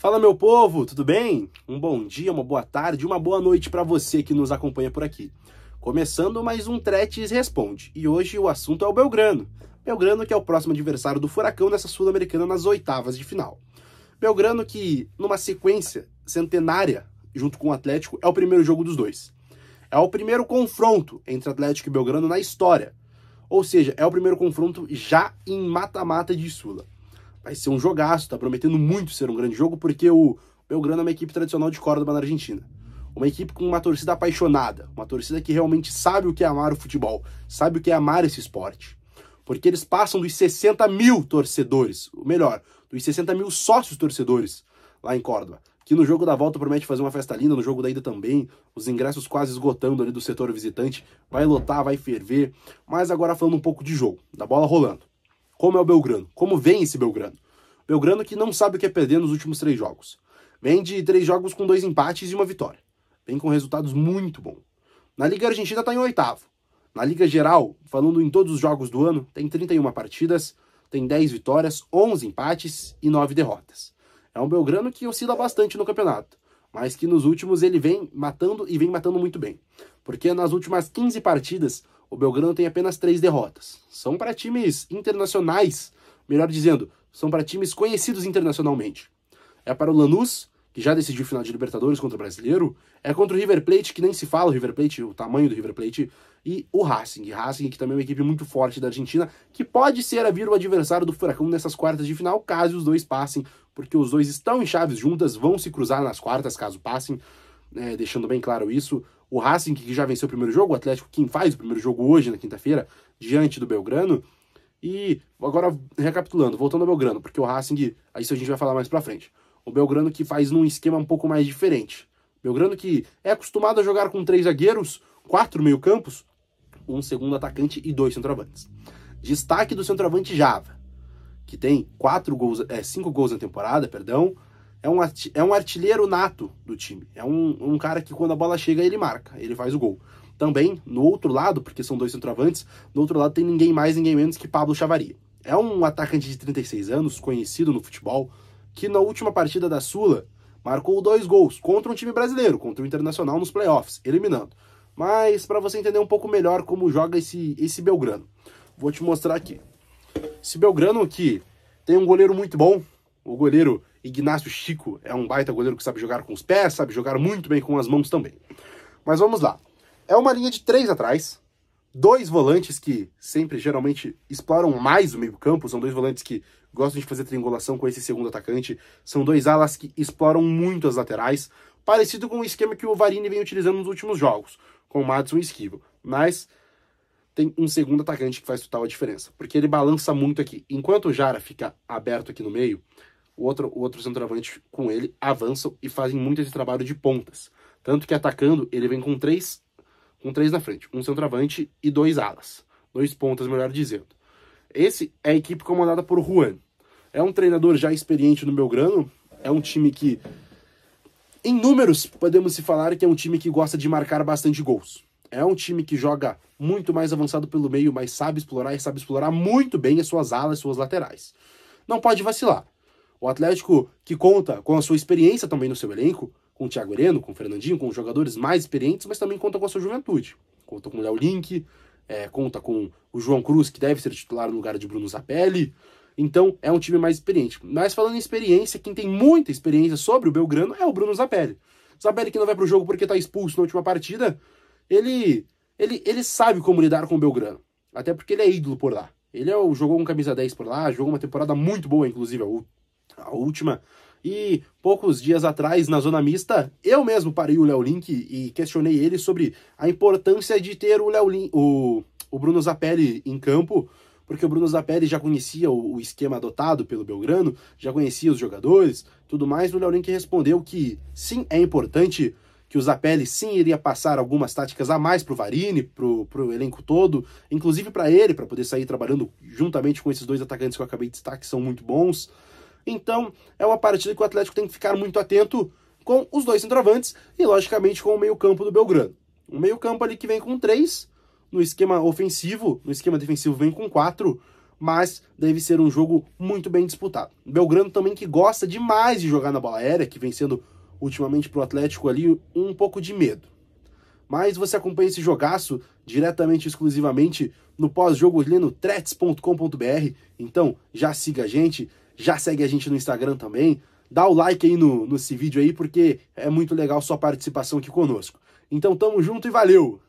Fala meu povo, tudo bem? Um bom dia, uma boa tarde, uma boa noite para você que nos acompanha por aqui. Começando mais um Tretes Responde, e hoje o assunto é o Belgrano. Belgrano que é o próximo adversário do Furacão nessa Sul-Americana nas oitavas de final. Belgrano que, numa sequência centenária, junto com o Atlético, é o primeiro jogo dos dois. É o primeiro confronto entre Atlético e Belgrano na história. Ou seja, é o primeiro confronto já em mata-mata de Sula vai ser um jogaço, tá prometendo muito ser um grande jogo, porque o Belgrano é uma equipe tradicional de Córdoba na Argentina. Uma equipe com uma torcida apaixonada, uma torcida que realmente sabe o que é amar o futebol, sabe o que é amar esse esporte. Porque eles passam dos 60 mil torcedores, ou melhor, dos 60 mil sócios torcedores lá em Córdoba. Que no jogo da volta promete fazer uma festa linda, no jogo da ida também. Os ingressos quase esgotando ali do setor visitante. Vai lotar, vai ferver. Mas agora falando um pouco de jogo, da bola rolando como é o Belgrano, como vem esse Belgrano. Belgrano que não sabe o que é perder nos últimos três jogos. Vem de três jogos com dois empates e uma vitória. Vem com resultados muito bons. Na Liga Argentina está em oitavo. Na Liga Geral, falando em todos os jogos do ano, tem 31 partidas, tem 10 vitórias, 11 empates e 9 derrotas. É um Belgrano que oscila bastante no campeonato, mas que nos últimos ele vem matando e vem matando muito bem. Porque nas últimas 15 partidas o Belgrano tem apenas três derrotas. São para times internacionais, melhor dizendo, são para times conhecidos internacionalmente. É para o Lanús, que já decidiu o final de Libertadores contra o Brasileiro, é contra o River Plate, que nem se fala o River Plate, o tamanho do River Plate, e o Racing. Racing, que também é uma equipe muito forte da Argentina, que pode ser a vir o adversário do Furacão nessas quartas de final, caso os dois passem, porque os dois estão em chaves juntas, vão se cruzar nas quartas caso passem, né, deixando bem claro isso. O Racing, que já venceu o primeiro jogo, o Atlético, quem faz o primeiro jogo hoje, na quinta-feira, diante do Belgrano. E agora, recapitulando, voltando ao Belgrano, porque o Racing, isso a gente vai falar mais pra frente. O Belgrano que faz num esquema um pouco mais diferente. Belgrano que é acostumado a jogar com três zagueiros, quatro meio-campos, um segundo atacante e dois centroavantes. Destaque do centroavante Java, que tem quatro gols, é, cinco gols na temporada, perdão, é um, é um artilheiro nato do time. É um, um cara que quando a bola chega, ele marca, ele faz o gol. Também, no outro lado, porque são dois centroavantes, no outro lado tem ninguém mais, ninguém menos que Pablo Chavari. É um atacante de 36 anos, conhecido no futebol, que na última partida da Sula marcou dois gols contra um time brasileiro, contra o Internacional nos playoffs, eliminando. Mas para você entender um pouco melhor como joga esse, esse Belgrano, vou te mostrar aqui. Esse Belgrano aqui tem um goleiro muito bom, o goleiro Ignacio Chico é um baita goleiro que sabe jogar com os pés, sabe jogar muito bem com as mãos também. Mas vamos lá. É uma linha de três atrás, dois volantes que sempre geralmente exploram mais o meio-campo, são dois volantes que gostam de fazer triangulação com esse segundo atacante, são dois alas que exploram muito as laterais, parecido com o esquema que o Varini vem utilizando nos últimos jogos, com o Madison e Esquivo. Mas tem um segundo atacante que faz total a diferença, porque ele balança muito aqui. Enquanto o Jara fica aberto aqui no meio, o outro, o outro centroavante com ele avançam e fazem muito esse trabalho de pontas. Tanto que atacando, ele vem com três, com três na frente, um centroavante e dois alas, dois pontas, melhor dizendo. Esse é a equipe comandada por Juan. É um treinador já experiente no Belgrano, é um time que em números podemos se falar que é um time que gosta de marcar bastante gols. É um time que joga muito mais avançado pelo meio, mas sabe explorar e sabe explorar muito bem as suas alas, suas laterais. Não pode vacilar. O Atlético, que conta com a sua experiência também no seu elenco, com o Thiago Hereno, com o Fernandinho, com os jogadores mais experientes, mas também conta com a sua juventude. Conta com o Léo Link, é, conta com o João Cruz, que deve ser titular no lugar de Bruno Zapelli. Então, é um time mais experiente. Mas falando em experiência, quem tem muita experiência sobre o Belgrano é o Bruno Zapelli. Zapelli que não vai para o jogo porque está expulso na última partida, ele, ele, ele sabe como lidar com o Belgrano. Até porque ele é ídolo por lá. Ele é o, jogou com camisa 10 por lá, jogou uma temporada muito boa, inclusive. O a última. E poucos dias atrás, na zona mista, eu mesmo parei o Léo Link e questionei ele sobre a importância de ter o Léo Link, o, o Bruno Zapelli em campo, porque o Bruno Zapelli já conhecia o, o esquema adotado pelo Belgrano, já conhecia os jogadores, tudo mais. O Léo Link respondeu que sim, é importante, que o Zapelli sim iria passar algumas táticas a mais pro Varini, pro, pro elenco todo, inclusive para ele, para poder sair trabalhando juntamente com esses dois atacantes que eu acabei de destacar, que são muito bons. Então, é uma partida que o Atlético tem que ficar muito atento com os dois centroavantes e, logicamente, com o meio-campo do Belgrano. Um meio-campo ali que vem com três no esquema ofensivo, no esquema defensivo vem com quatro, mas deve ser um jogo muito bem disputado. Belgrano também que gosta demais de jogar na bola aérea, que vem sendo ultimamente para o Atlético ali um pouco de medo. Mas você acompanha esse jogaço diretamente, exclusivamente no pós-jogo ali no trets.com.br. Então já siga a gente, já segue a gente no Instagram também. Dá o like aí no, nesse vídeo aí, porque é muito legal sua participação aqui conosco. Então tamo junto e valeu!